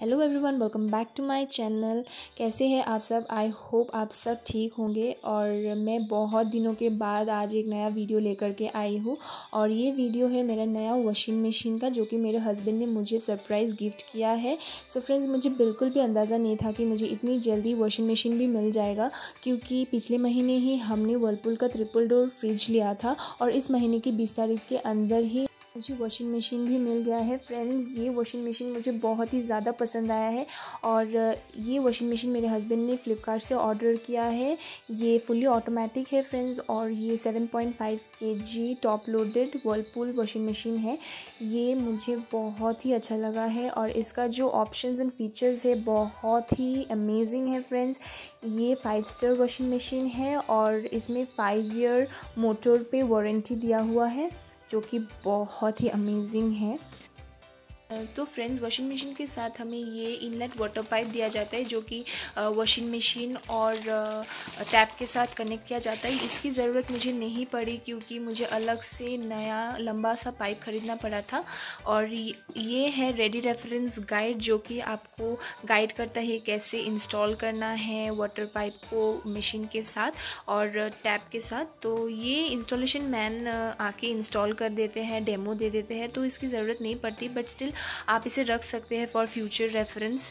hello everyone welcome back to my channel कैसे हैं आप सब आई होप आप सब ठीक होंगे और मैं बहुत दिनों के बाद आज एक नया वीडियो लेकर के आई हूँ और ये वीडियो है मेरा नया वॉशिंग मशीन का जो कि मेरे हस्बैंड ने मुझे सरप्राइज़ गिफ्ट किया है सो so फ्रेंड्स मुझे बिल्कुल भी अंदाज़ा नहीं था कि मुझे इतनी जल्दी वॉशिंग मशीन भी मिल जाएगा क्योंकि पिछले महीने ही हमने वर्लपुल का ट्रिपल डोर फ्रिज लिया था और इस महीने की बीस तारीख के अंदर ही मुझे वॉशिंग मशीन भी मिल गया है फ्रेंड्स ये वॉशिंग मशीन मुझे बहुत ही ज़्यादा पसंद आया है और ये वॉशिंग मशीन मेरे हस्बैंड ने फ़्लिपकार्ट से ऑर्डर किया है ये फुली ऑटोमेटिक है फ्रेंड्स और ये 7.5 पॉइंट के top loaded Whirlpool washing machine है ये मुझे बहुत ही अच्छा लगा है और इसका जो ऑप्शन एंड फीचर्स है बहुत ही अमेजिंग है फ्रेंड्स ये फाइव स्टार वॉशिंग मशीन है और इसमें फाइव ईयर मोटर पर वारंटी दिया हुआ है जो कि बहुत ही अमेजिंग है तो फ्रेंड्स वॉशिंग मशीन के साथ हमें ये इनलेट वाटर पाइप दिया जाता है जो कि वॉशिंग मशीन और टैप के साथ कनेक्ट किया जाता है इसकी ज़रूरत मुझे नहीं पड़ी क्योंकि मुझे अलग से नया लंबा सा पाइप ख़रीदना पड़ा था और ये है रेडी रेफरेंस गाइड जो कि आपको गाइड करता है कैसे इंस्टॉल करना है वाटर पाइप को मशीन के साथ और टैप के साथ तो ये इंस्टॉलेशन मैन आके इंस्टॉल कर देते हैं डेमो दे देते हैं तो इसकी ज़रूरत नहीं पड़ती बट स्टिल आप इसे रख सकते हैं फॉर फ्यूचर रेफरेंस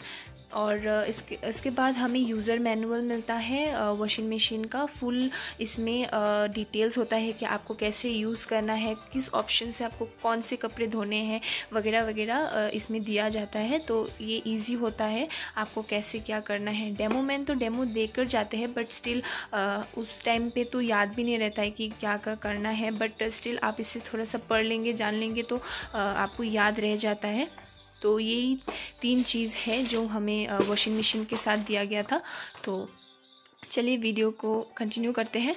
और इसके इसके बाद हमें यूज़र मैनुअल मिलता है वॉशिंग मशीन का फुल इसमें डिटेल्स होता है कि आपको कैसे यूज़ करना है किस ऑप्शन से आपको कौन से कपड़े धोने हैं वगैरह वगैरह इसमें दिया जाता है तो ये ईजी होता है आपको कैसे क्या करना है डेमो मैन तो डेमो देकर जाते हैं बट स्टिल उस टाइम पर तो याद भी नहीं रहता है कि क्या क्या करना है बट स्टिल आप इससे थोड़ा सा पढ़ लेंगे जान लेंगे तो आपको याद रह जाता है तो यही तीन चीज़ है जो हमें वॉशिंग मशीन के साथ दिया गया था तो चलिए वीडियो को कंटिन्यू करते हैं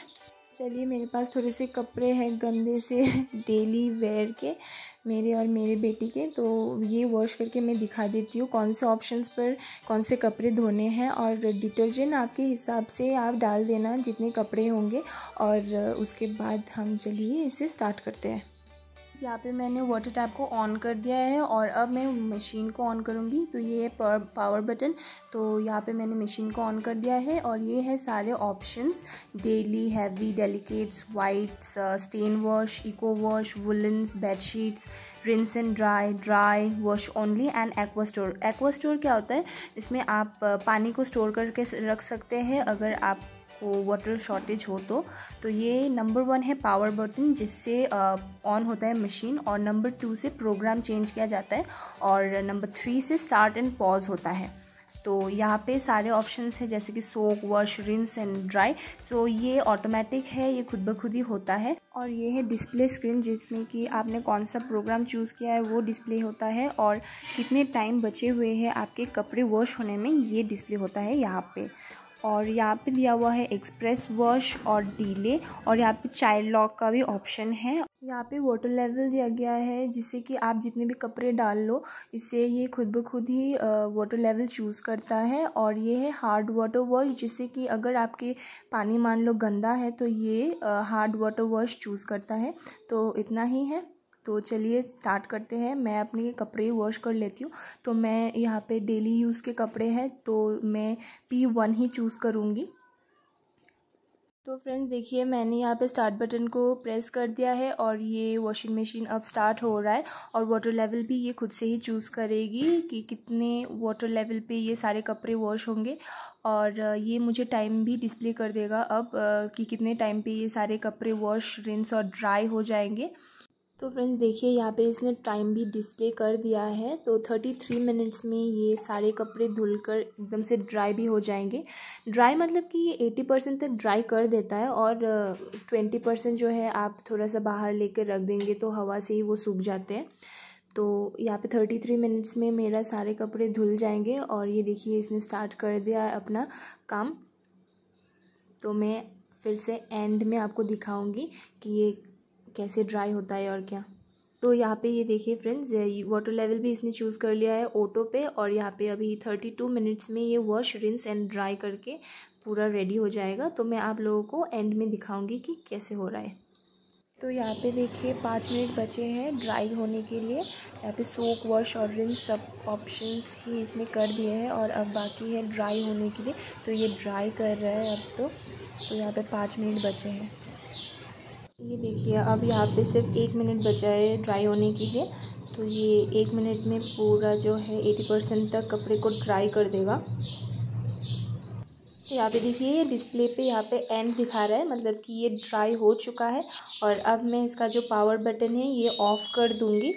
चलिए मेरे पास थोड़े से कपड़े हैं गंदे से डेली वेयर के मेरे और मेरे बेटी के तो ये वॉश करके मैं दिखा देती हूँ कौन से ऑप्शंस पर कौन से कपड़े धोने हैं और डिटर्जेंट आपके हिसाब से आप डाल देना जितने कपड़े होंगे और उसके बाद हम चलिए इसे स्टार्ट करते हैं यहाँ पे मैंने वाटर टैप को ऑन कर दिया है और अब मैं मशीन को ऑन करूँगी तो ये है पावर बटन तो यहाँ पे मैंने मशीन को ऑन कर दिया है और ये है सारे options daily heavy delicates whites stain wash eco wash woollens bedsheets rinse and dry dry wash only and aqua store aqua store क्या होता है इसमें आप uh, पानी को स्टोर करके रख सकते हैं अगर आप आपको वाटर शॉर्टेज हो तो तो ये नंबर वन है पावर बटन जिससे ऑन uh, होता है मशीन और नंबर टू से प्रोग्राम चेंज किया जाता है और नंबर थ्री से स्टार्ट एंड पॉज होता है तो यहाँ पे सारे ऑप्शंस हैं जैसे कि soak wash rinse and dry so ये ऑटोमेटिक है ये खुद ब खुद ही होता है और ये है डिस्प्ले स्क्रीन जिसमें कि आपने कौन सा प्रोग्राम चूज़ किया है वो डिस्प्ले होता है और कितने टाइम बचे हुए हैं आपके कपड़े वॉश होने में ये डिस्प्ले होता है यहाँ पे और यहाँ पे दिया हुआ है एक्सप्रेस वॉश और डीले और यहाँ पे चाइल्ड लॉक का भी ऑप्शन है यहाँ पे वाटर लेवल दिया गया है जिससे कि आप जितने भी कपड़े डाल लो इससे ये खुद ब खुद ही वाटर लेवल चूज़ करता है और ये है हार्ड वाटर वॉश जिससे कि अगर आपके पानी मान लो गंदा है तो ये हार्ड वाटर वॉश चूज़ करता है तो इतना ही है तो चलिए स्टार्ट करते हैं मैं अपने कपड़े वॉश कर लेती हूँ तो मैं यहाँ पे डेली यूज़ के कपड़े हैं तो मैं पी वन ही चूज़ करूँगी तो फ्रेंड्स देखिए मैंने यहाँ पे स्टार्ट बटन को प्रेस कर दिया है और ये वॉशिंग मशीन अब स्टार्ट हो रहा है और वाटर लेवल भी ये खुद से ही चूज़ करेगी कि कितने वाटर लेवल पे ये सारे कपड़े वॉश होंगे और ये मुझे टाइम भी डिस्प्ले कर देगा अब कि कितने टाइम पे ये सारे कपड़े वॉश रिंस और ड्राई हो जाएंगे तो फ्रेंड्स देखिए यहाँ पे इसने टाइम भी डिस्प्ले कर दिया है तो थर्टी थ्री मिनट्स में ये सारे कपड़े धुलकर एकदम से ड्राई भी हो जाएंगे ड्राई मतलब कि ये एटी परसेंट तक ड्राई कर देता है और ट्वेंटी परसेंट जो है आप थोड़ा सा बाहर लेकर रख देंगे तो हवा से ही वो सूख जाते हैं तो यहाँ पे थर्टी थ्री मिनट्स में मेरा सारे कपड़े धुल जाएंगे और ये देखिए इसने स्टार्ट कर दिया है अपना काम तो मैं फिर से एंड में आपको दिखाऊंगी कि ये कैसे ड्राई होता है और क्या तो यहाँ पे ये देखिए फ्रेंड्स वाटर लेवल भी इसने चूज़ कर लिया है ऑटो पे और यहाँ पे अभी थर्टी टू मिनट्स में ये वॉश रिंस एंड ड्राई करके पूरा रेडी हो जाएगा तो मैं आप लोगों को एंड में दिखाऊंगी कि कैसे हो रहा है तो यहाँ पे देखिए पाँच मिनट बचे हैं ड्राई होने के लिए यहाँ पे सोक वॉश और रिंस सब ऑप्शंस ही इसने कर दिए हैं और अब बाकी है ड्राई होने के लिए तो ये ड्राई कर रहा है अब तो, तो यहाँ पे पाँच मिनट बचे हैं ये देखिए अब यहाँ पे सिर्फ एक मिनट बचा है ड्राई होने के लिए तो ये एक मिनट में पूरा जो है एटी परसेंट तक कपड़े को ड्राई कर देगा तो यहाँ पे देखिए ये डिस्प्ले पे यहाँ पे एंड दिखा रहा है मतलब कि ये ड्राई हो चुका है और अब मैं इसका जो पावर बटन है ये ऑफ़ कर दूँगी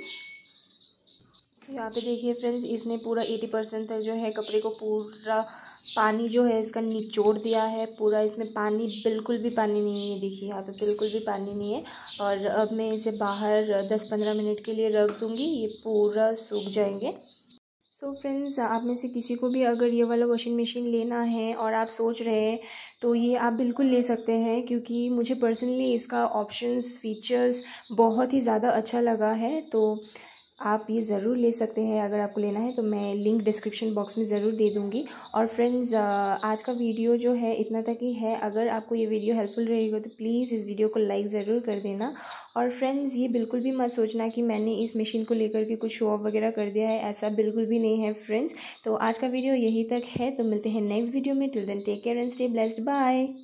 तो यहाँ पे देखिए फ्रेंड्स इसने पूरा एटी परसेंट तक जो है कपड़े को पूरा पानी जो है इसका निचोड़ दिया है पूरा इसमें पानी बिल्कुल भी पानी नहीं है देखिए यहाँ पे बिल्कुल भी पानी नहीं है और अब मैं इसे बाहर 10-15 मिनट के लिए रख दूँगी ये पूरा सूख जाएंगे सो so फ्रेंड्स आप में से किसी को भी अगर ये वाला वॉशिंग मशीन लेना है और आप सोच रहे हैं तो ये आप बिल्कुल ले सकते हैं क्योंकि मुझे पर्सनली इसका ऑप्शंस फीचर्स बहुत ही ज़्यादा अच्छा लगा है तो आप ये ज़रूर ले सकते हैं अगर आपको लेना है तो मैं लिंक डिस्क्रिप्शन बॉक्स में ज़रूर दे दूँगी और फ्रेंड्स आज का वीडियो जो है इतना तक ही है अगर आपको ये वीडियो हेल्पफुल रहेगा तो प्लीज़ इस वीडियो को लाइक ज़रूर कर देना और फ्रेंड्स ये बिल्कुल भी मत सोचना कि मैंने इस मशीन को लेकर के कुछ शो ऑफ वगैरह कर दिया है ऐसा बिल्कुल भी नहीं है फ्रेंड्स तो आज का वीडियो यही तक है तो मिलते हैं नेक्स्ट वीडियो में till then take care and stay blessed bye